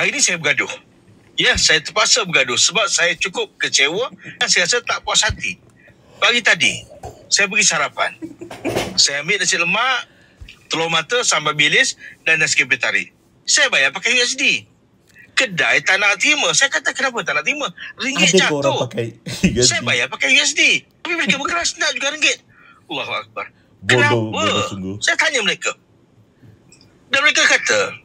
hari ini saya bergaduh. Ya, saya terpaksa bergaduh sebab saya cukup kecewa dan saya rasa tak puas hati. Pagi tadi, saya pergi sarapan. Saya ambil nasi lemak, telur mata, sambal bilis dan nasi kebetari. Saya bayar pakai USD. Kedai tak nak terima. Saya kata kenapa tak nak terima? Ringgit Ada jatuh. Pakai Saya bayar pakai USD. Tapi mereka berkeras nak juga ringgit. Allahu Akbar. Kenapa? Bodoh, bodoh saya tanya mereka. Dan mereka kata,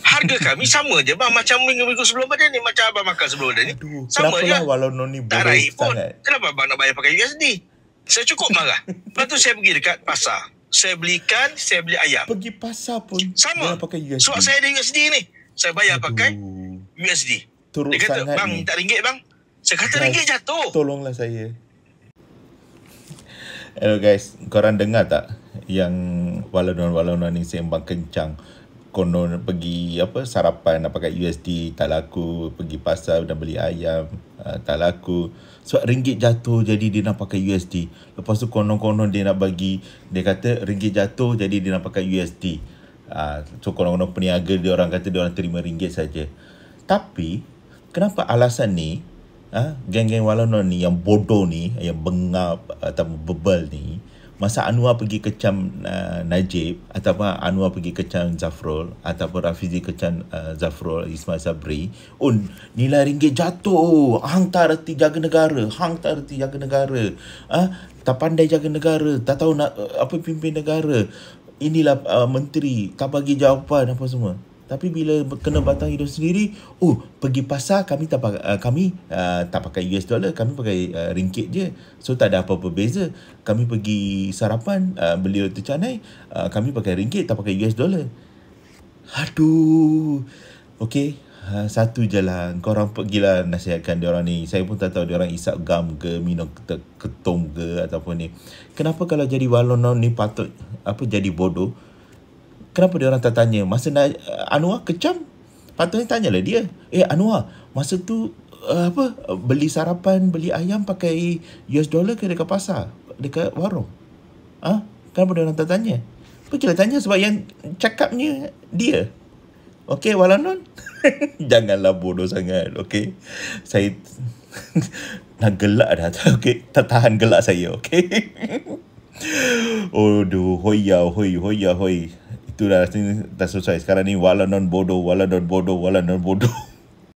Harga kami sama je bang Macam minggu-minggu sebelum ni Macam abang makan sebelum ni Sama je lah Walau noni boleh sangat pun. Kenapa abang nak bayar pakai USD Saya cukup marah Lepas tu saya pergi dekat pasar Saya belikan Saya beli ayam Pergi pasar pun Sama pakai USD. Sebab saya ada USD ni Saya bayar Aduh. pakai USD Turut Dia kata bang ni. tak ringgit bang Saya kata Mas, ringgit jatuh Tolonglah saya Hello guys, korang dengar tak yang walau non walau non ni sembang kencang konon pergi apa sarapan nak pakai USD tak laku pergi pasar dan beli ayam uh, tak laku sebab ringgit jatuh jadi dia nak pakai USD lepas tu konon-konon dia nak bagi dia kata ringgit jatuh jadi dia nak pakai USD uh, ah, so konon-konon peniaga dia orang kata dia orang terima ringgit saja tapi kenapa alasan ni uh, geng-geng walau ni yang bodoh ni yang bengap atau bebal ni masa Anwar pergi kecam uh, Najib ataupun Anwar pergi kecam Zafrul ataupun Rafizi kecam uh, Zafrul Ismail Sabri un oh, nilai ringgit jatuh hang tak reti jaga negara hang tak reti jaga negara ah ha? tak pandai jaga negara tak tahu nak uh, apa pimpin negara inilah uh, menteri tak bagi jawapan apa semua tapi bila kena batang hidup sendiri oh pergi pasar kami tak pakai, uh, kami uh, tak pakai US dollar kami pakai uh, ringgit je so tak ada apa-apa beza kami pergi sarapan uh, beli roti canai uh, kami pakai ringgit tak pakai US dollar aduh okay Uh, satu je lah Kau orang pergilah nasihatkan dia orang ni Saya pun tak tahu dia orang isap gam ke Minum ketum ke Ataupun ni Kenapa kalau jadi walonon ni patut Apa jadi bodoh kenapa dia orang tak tanya masa nak eh, Anwar kecam patutnya tanyalah dia eh Anwar masa tu uh, apa beli sarapan beli ayam pakai US dollar ke dekat pasar dekat warung ah ha? kenapa dia orang tak tanya Pergilah tanya sebab yang cakapnya dia. Okay, walaupun Janganlah bodoh sangat, okay? Saya nak gelak dah. Okay, tahan gelak saya, okay? oh, duh. Hoya, hoi, hoya, hoi. Ya, itulah thing that's why sekarang ni wala non bodoh wala non bodoh wala non bodoh